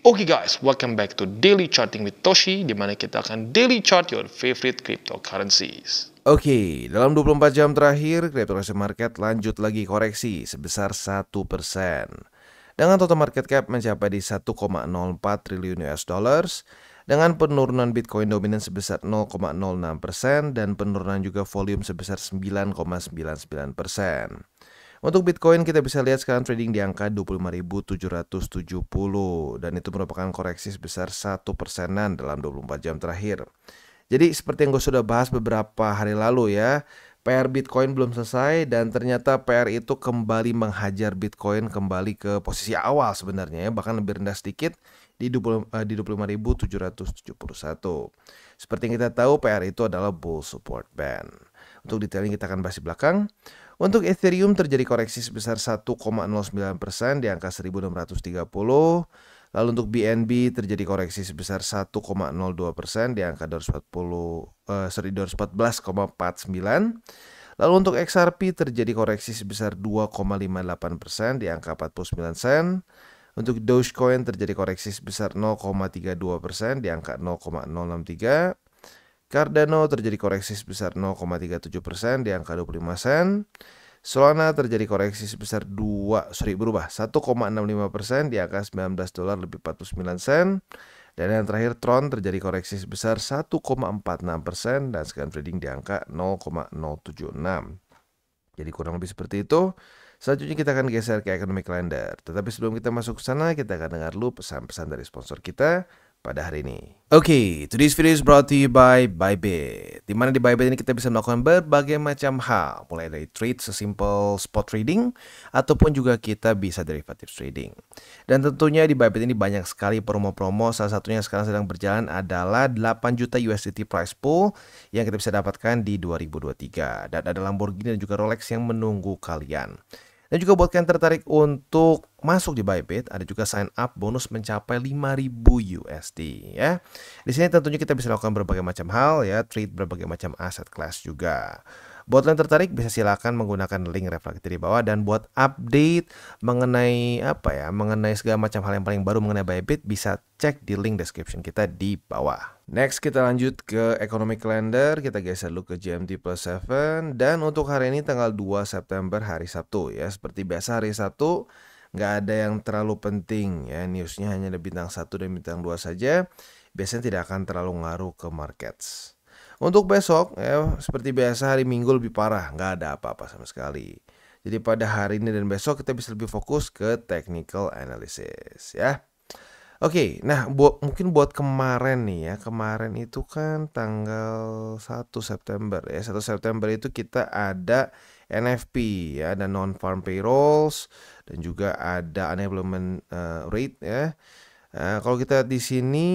Oke okay guys, welcome back to Daily Charting with Toshi, di mana kita akan daily chart your favorite cryptocurrencies. Oke, okay, dalam 24 jam terakhir, cryptocurrency market lanjut lagi koreksi sebesar 1%. Dengan total market cap mencapai di 1,04 triliun US dollars, dengan penurunan Bitcoin dominan sebesar 0,06% dan penurunan juga volume sebesar 9,99%. Untuk Bitcoin kita bisa lihat sekarang trading di angka 25.770 dan itu merupakan koreksi sebesar 1 persenan dalam 24 jam terakhir. Jadi seperti yang gue sudah bahas beberapa hari lalu ya, PR Bitcoin belum selesai dan ternyata PR itu kembali menghajar Bitcoin kembali ke posisi awal sebenarnya ya, bahkan lebih rendah sedikit di 20, eh, di 25.771. Seperti yang kita tahu PR itu adalah bull support band. Untuk detailnya kita akan bahas di belakang. Untuk Ethereum terjadi koreksi sebesar 1,09% di angka 1630. Lalu untuk BNB terjadi koreksi sebesar 1,02% di angka 240 eh, 14,49. Lalu untuk XRP terjadi koreksi sebesar 2,58% di angka 49 sen. Untuk Dogecoin terjadi koreksi sebesar 0,32% di angka 0,063. Cardano terjadi koreksi sebesar 0,37 persen di angka 25 sen. Solana terjadi koreksi sebesar 2, sorry berubah 1,65 persen di angka 19 dolar lebih 49 sen. Dan yang terakhir Tron terjadi koreksi sebesar 1,46 persen dan scan trading di angka 0,076. Jadi kurang lebih seperti itu. Selanjutnya kita akan geser ke economic calendar. Tetapi sebelum kita masuk ke sana, kita akan dengar dulu pesan-pesan dari sponsor kita, pada hari ini. Oke, okay, today's video is brought to you by Bybit. Di mana di Bybit ini kita bisa melakukan berbagai macam hal, mulai dari trade sesimpel spot trading ataupun juga kita bisa derivative trading. Dan tentunya di Bybit ini banyak sekali promo-promo. Salah satunya yang sekarang sedang berjalan adalah 8 juta USDT price pool yang kita bisa dapatkan di 2023 dan ada Lamborghini dan juga Rolex yang menunggu kalian. Dan juga buat kalian tertarik untuk masuk di Bybit, ada juga sign up bonus mencapai 5000 USD ya. Di sini tentunya kita bisa lakukan berbagai macam hal ya, trade berbagai macam aset class juga. Buat yang tertarik bisa silakan menggunakan link reflektor di bawah dan buat update mengenai apa ya, mengenai segala macam hal yang paling baru mengenai Bybit bisa cek di link description kita di bawah. Next kita lanjut ke economic calendar, kita geser dulu ke GMT plus 7 dan untuk hari ini tanggal 2 September hari Sabtu ya. Seperti biasa hari Sabtu nggak ada yang terlalu penting ya newsnya hanya ada bintang satu dan bintang dua saja biasanya tidak akan terlalu ngaruh ke markets. Untuk besok ya seperti biasa hari Minggu lebih parah, nggak ada apa-apa sama sekali. Jadi pada hari ini dan besok kita bisa lebih fokus ke technical analysis ya. Oke, okay, nah buat mungkin buat kemarin nih ya. Kemarin itu kan tanggal 1 September ya. 1 September itu kita ada NFP ya, ada non farm payrolls dan juga ada unemployment uh, rate ya. Nah, kalau kita lihat di sini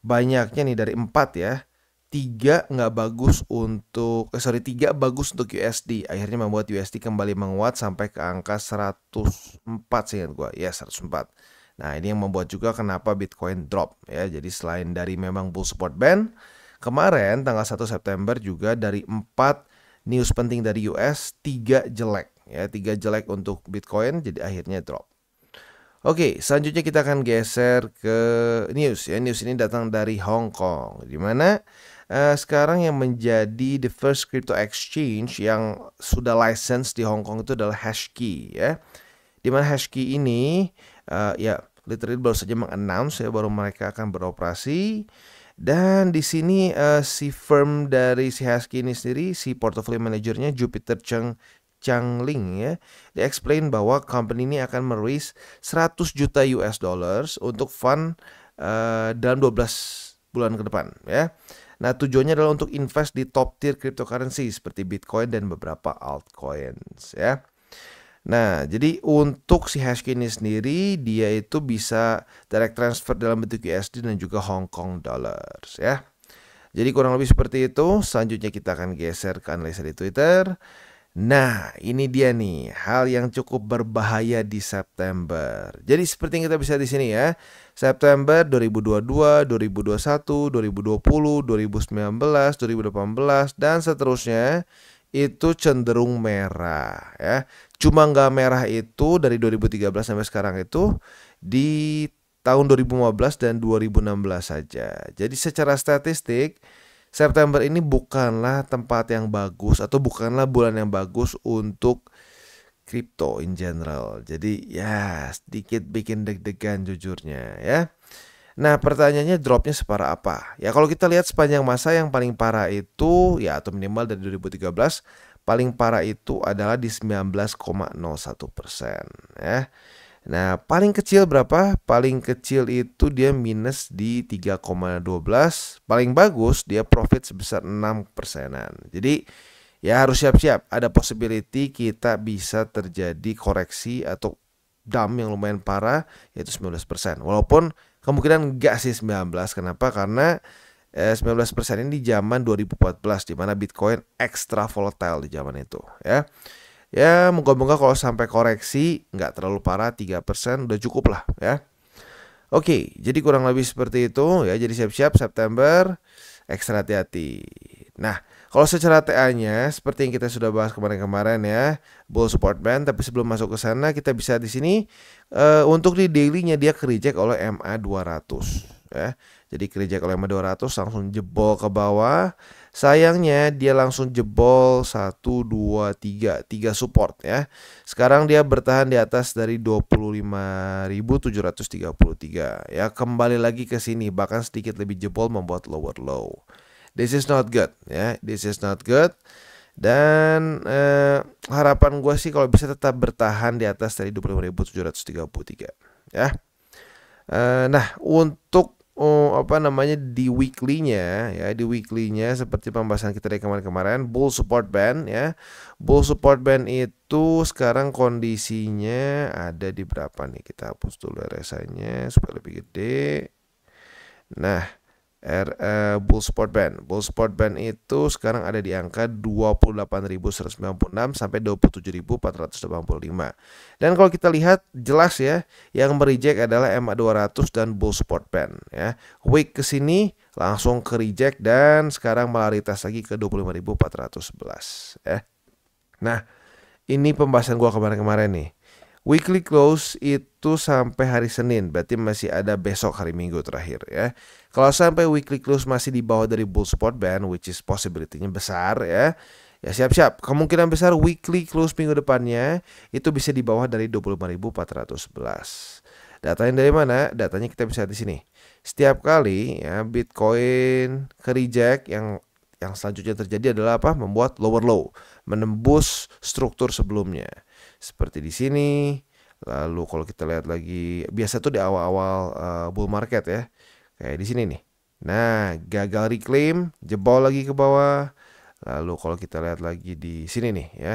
banyaknya nih dari 4 ya tiga nggak bagus untuk eh, sorry tiga bagus untuk USD akhirnya membuat USD kembali menguat sampai ke angka 104 sih gue ya 104 nah ini yang membuat juga kenapa Bitcoin drop ya jadi selain dari memang bull support band kemarin tanggal 1 September juga dari 4 news penting dari US 3 jelek ya 3 jelek untuk Bitcoin jadi akhirnya drop Oke, selanjutnya kita akan geser ke news ya. News ini datang dari Hong Kong, di mana uh, sekarang yang menjadi the first crypto exchange yang sudah license di Hong Kong itu adalah Hashkey ya. di mana Hashkey ini uh, ya literally baru saja mengannounce ya baru mereka akan beroperasi dan di sini uh, si firm dari si Hashkey ini sendiri si portfolio manajernya Jupiter Cheng Ling ya. Dia explain bahwa company ini akan merilis 100 juta US dollars untuk fund uh, dalam 12 bulan ke depan ya. Nah, tujuannya adalah untuk invest di top tier cryptocurrency seperti Bitcoin dan beberapa altcoins ya. Nah, jadi untuk si Hashkey ini sendiri dia itu bisa direct transfer dalam bentuk USD dan juga Hong Kong dollars ya. Jadi kurang lebih seperti itu. Selanjutnya kita akan geser ke analisa di Twitter. Nah, ini dia nih hal yang cukup berbahaya di September. Jadi seperti yang kita bisa di sini ya. September 2022, 2021, 2020, 2019, 2018 dan seterusnya itu cenderung merah ya. Cuma nggak merah itu dari 2013 sampai sekarang itu di tahun 2015 dan 2016 saja. Jadi secara statistik September ini bukanlah tempat yang bagus atau bukanlah bulan yang bagus untuk crypto in general. Jadi ya sedikit bikin deg-degan jujurnya ya. Nah pertanyaannya dropnya separah apa? Ya kalau kita lihat sepanjang masa yang paling parah itu ya atau minimal dari 2013 paling parah itu adalah di 19,01 persen ya. Nah, paling kecil berapa? Paling kecil itu dia minus di 3,12. Paling bagus dia profit sebesar 6 persenan. Jadi ya harus siap-siap. Ada possibility kita bisa terjadi koreksi atau dump yang lumayan parah yaitu 19%. persen Walaupun kemungkinan nggak sih 19. Kenapa? Karena 19% eh, ini di zaman 2014 di mana Bitcoin extra volatile di zaman itu ya. Ya moga-moga kalau sampai koreksi nggak terlalu parah 3% udah cukup lah ya. Oke, jadi kurang lebih seperti itu ya. Jadi siap-siap September ekstra hati-hati. Nah, kalau secara TA-nya seperti yang kita sudah bahas kemarin-kemarin ya, bull support band tapi sebelum masuk ke sana kita bisa di sini uh, untuk di daily-nya dia ke reject oleh MA 200 ya. Jadi kerja kalau yang 200 langsung jebol ke bawah. Sayangnya dia langsung jebol 1 2 3 3 support ya. Sekarang dia bertahan di atas dari 25.733 ya. Kembali lagi ke sini bahkan sedikit lebih jebol membuat lower low. This is not good ya. This is not good. Dan eh, harapan gue sih kalau bisa tetap bertahan di atas dari 25.733 ya. Eh, nah, untuk oh apa namanya di weeklynya ya di weeklynya seperti pembahasan kita dari kemarin-kemarin bull support band ya bull support band itu sekarang kondisinya ada di berapa nih kita hapus dulu resanya supaya lebih gede nah R, uh, bull sport band. Bull sport band itu sekarang ada di angka 28.196 sampai 27.485. Dan kalau kita lihat jelas ya, yang mereject adalah MA200 dan bull sport band ya. week ke sini langsung ke reject dan sekarang melaritas lagi ke 25.411 ya. Nah, ini pembahasan gua kemarin-kemarin nih. Weekly close itu sampai hari Senin, berarti masih ada besok hari Minggu terakhir ya. Kalau sampai weekly close masih di bawah dari bull support band, which is possibility-nya besar ya. Ya siap-siap, kemungkinan besar weekly close minggu depannya itu bisa di bawah dari 25.411. Datanya dari mana? Datanya kita bisa di sini. Setiap kali ya Bitcoin ke reject yang yang selanjutnya terjadi adalah apa? Membuat lower low, menembus struktur sebelumnya seperti di sini. Lalu kalau kita lihat lagi, biasa tuh di awal-awal uh, bull market ya. Kayak di sini nih. Nah, gagal reclaim, jebol lagi ke bawah. Lalu kalau kita lihat lagi di sini nih ya.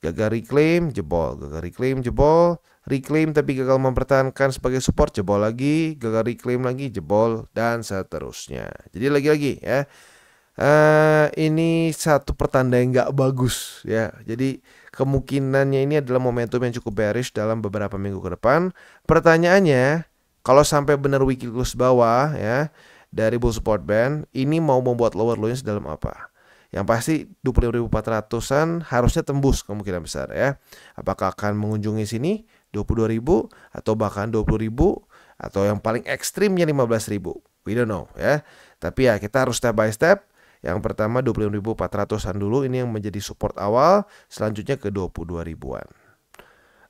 Gagal reclaim, jebol, gagal reclaim, jebol, reclaim tapi gagal mempertahankan sebagai support, jebol lagi, gagal reclaim lagi, jebol dan seterusnya. Jadi lagi-lagi ya uh, ini satu pertanda yang nggak bagus ya. Jadi kemungkinannya ini adalah momentum yang cukup bearish dalam beberapa minggu ke depan. Pertanyaannya, kalau sampai benar weekly close bawah ya dari bull support band, ini mau membuat lower lows dalam apa? Yang pasti 25.400-an harusnya tembus kemungkinan besar ya. Apakah akan mengunjungi sini 22.000 atau bahkan 20.000 atau yang paling ekstrimnya 15.000. We don't know ya. Tapi ya kita harus step by step yang pertama 25.400-an dulu ini yang menjadi support awal, selanjutnya ke 22.000-an.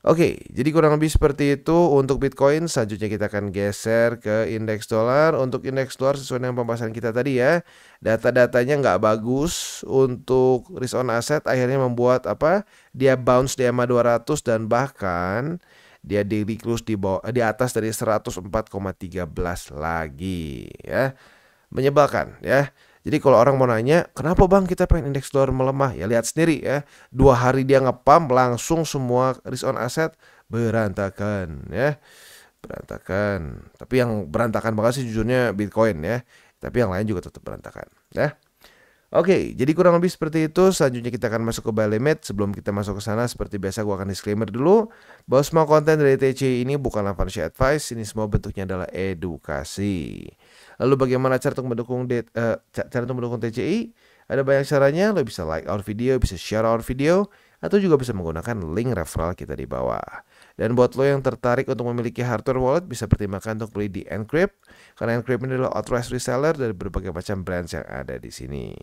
Oke, jadi kurang lebih seperti itu untuk Bitcoin. Selanjutnya kita akan geser ke indeks dolar. Untuk indeks dolar sesuai dengan pembahasan kita tadi ya, data-datanya nggak bagus untuk risk on asset akhirnya membuat apa? Dia bounce di EMA 200 dan bahkan dia daily close di bawah di atas dari 104,13 lagi ya. Menyebalkan ya. Jadi kalau orang mau nanya, kenapa bang kita pengen indeks dolar melemah? Ya lihat sendiri ya. Dua hari dia ngepam, langsung semua risk on asset berantakan ya. Berantakan. Tapi yang berantakan banget sih jujurnya Bitcoin ya. Tapi yang lain juga tetap berantakan ya. Oke, jadi kurang lebih seperti itu. Selanjutnya kita akan masuk ke buy limit. Sebelum kita masuk ke sana, seperti biasa gua akan disclaimer dulu bahwa semua konten dari TC ini bukanlah financial advice. Ini semua bentuknya adalah edukasi. Lalu bagaimana cara untuk mendukung uh, cara untuk mendukung TCI? Ada banyak caranya, lo bisa like our video, bisa share our video, atau juga bisa menggunakan link referral kita di bawah. Dan buat lo yang tertarik untuk memiliki hardware wallet, bisa pertimbangkan untuk beli di Encrypt, karena Encrypt ini adalah authorized reseller dari berbagai macam brand yang ada di sini.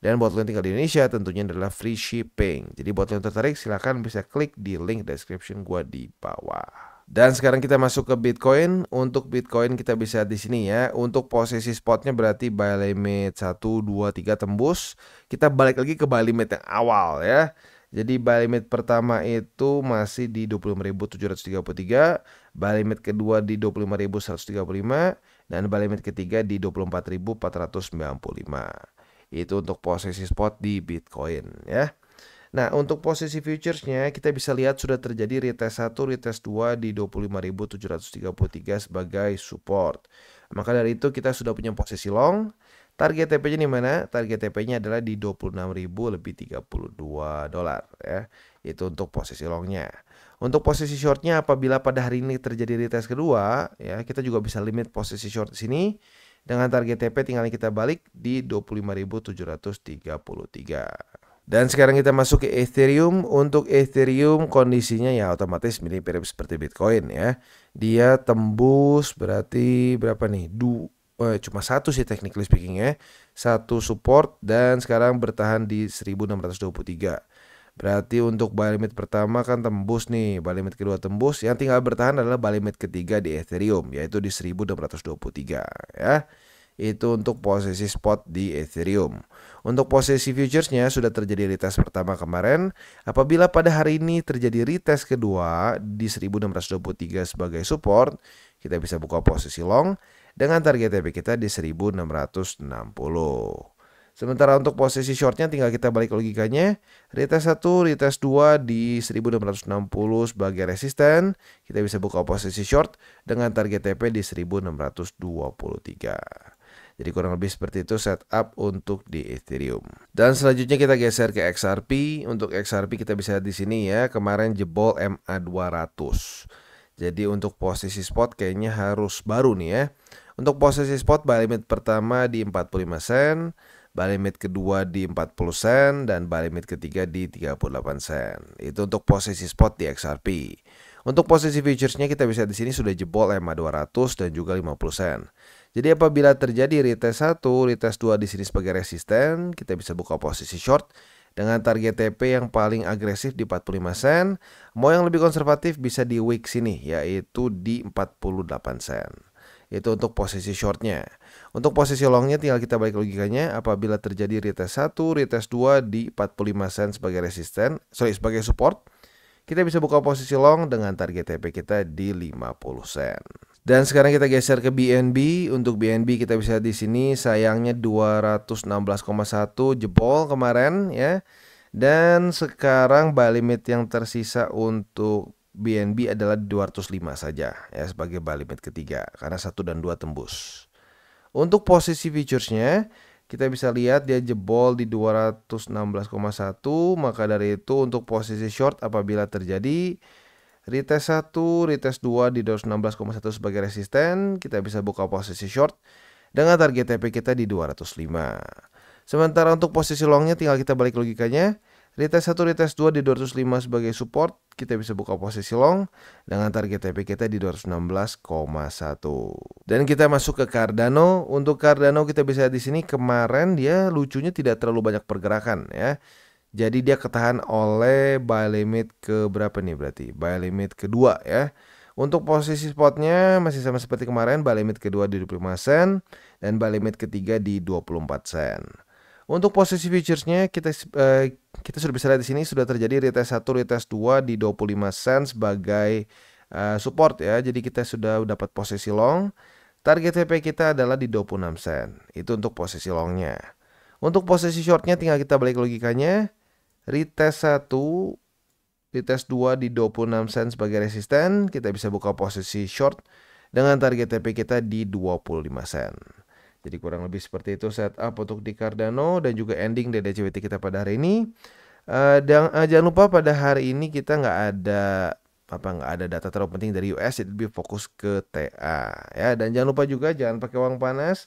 Dan buat lo yang tinggal di Indonesia tentunya adalah free shipping. Jadi buat lo yang tertarik silahkan bisa klik di link description gua di bawah. Dan sekarang kita masuk ke Bitcoin. Untuk Bitcoin kita bisa di sini ya. Untuk posisi spotnya berarti buy limit 1, 2, 3 tembus. Kita balik lagi ke buy limit yang awal ya. Jadi buy limit pertama itu masih di 25.733, buy limit kedua di 25.135 dan buy limit ketiga di 24.495. Itu untuk posisi spot di Bitcoin ya. Nah, untuk posisi futuresnya kita bisa lihat sudah terjadi retest 1, retest 2 di 25.733 sebagai support. Maka dari itu kita sudah punya posisi long. Target TP-nya di mana? Target TP-nya adalah di 26.000 lebih 32 dolar ya. Itu untuk posisi longnya. Untuk posisi shortnya apabila pada hari ini terjadi retest kedua ya, kita juga bisa limit posisi short sini dengan target TP tinggal kita balik di 25.733. Dan sekarang kita masuk ke Ethereum. Untuk Ethereum kondisinya ya otomatis mirip-mirip seperti Bitcoin ya. Dia tembus berarti berapa nih? Du eh, cuma satu sih technically speaking ya. Satu support dan sekarang bertahan di 1623. Berarti untuk buy pertama kan tembus nih, buy kedua tembus, yang tinggal bertahan adalah buy ketiga di Ethereum yaitu di 1623 ya itu untuk posisi spot di Ethereum. Untuk posisi futuresnya sudah terjadi retest pertama kemarin. Apabila pada hari ini terjadi retest kedua di 1623 sebagai support, kita bisa buka posisi long dengan target TP kita di 1660. Sementara untuk posisi shortnya tinggal kita balik logikanya. Retest 1, retest 2 di 1660 sebagai resisten. Kita bisa buka posisi short dengan target TP di 1623. Jadi kurang lebih seperti itu setup untuk di Ethereum. Dan selanjutnya kita geser ke XRP. Untuk XRP kita bisa di sini ya, kemarin jebol MA200. Jadi untuk posisi spot kayaknya harus baru nih ya. Untuk posisi spot buy limit pertama di 45 sen, buy limit kedua di 40 sen dan buy limit ketiga di 38 sen. Itu untuk posisi spot di XRP. Untuk posisi futuresnya kita bisa di sini sudah jebol EMA 200 dan juga 50 sen. Jadi apabila terjadi retest 1, retest 2 di sini sebagai resisten, kita bisa buka posisi short dengan target TP yang paling agresif di 45 sen. Mau yang lebih konservatif bisa di week sini yaitu di 48 sen itu untuk posisi shortnya. Untuk posisi longnya tinggal kita balik logikanya apabila terjadi retest 1, retest 2 di 45 sen sebagai resisten, sorry sebagai support kita bisa buka posisi long dengan target TP kita di 50 sen. Dan sekarang kita geser ke BNB. Untuk BNB kita bisa di sini sayangnya 216,1 jebol kemarin ya. Dan sekarang buy limit yang tersisa untuk BNB adalah 205 saja ya sebagai buy limit ketiga karena 1 dan 2 tembus. Untuk posisi featuresnya kita bisa lihat dia jebol di 216,1 maka dari itu untuk posisi short apabila terjadi retest 1, retest 2 di 216,1 sebagai resisten kita bisa buka posisi short dengan target TP kita di 205 sementara untuk posisi longnya tinggal kita balik logikanya retest 1, retest 2 di 205 sebagai support, kita bisa buka posisi long dengan target TP kita di 216,1. Dan kita masuk ke Cardano. Untuk Cardano kita bisa di sini kemarin dia lucunya tidak terlalu banyak pergerakan ya. Jadi dia ketahan oleh buy limit ke berapa nih berarti? Buy limit kedua ya. Untuk posisi spotnya masih sama seperti kemarin, buy limit kedua di 25 sen dan buy limit ketiga di 24 sen. Untuk posisi futuresnya kita uh, kita sudah bisa lihat di sini sudah terjadi retest 1, retest 2 di 25 sen sebagai uh, support ya. Jadi kita sudah dapat posisi long. Target TP kita adalah di 26 sen. Itu untuk posisi longnya. Untuk posisi shortnya tinggal kita balik logikanya. Retest 1, retest 2 di 26 sen sebagai resisten. Kita bisa buka posisi short dengan target TP kita di 25 sen. Jadi kurang lebih seperti itu setup untuk di Cardano dan juga ending dari CWT kita pada hari ini. Uh, dan uh, jangan lupa pada hari ini kita nggak ada apa nggak ada data terlalu penting dari US jadi lebih fokus ke TA ya dan jangan lupa juga jangan pakai uang panas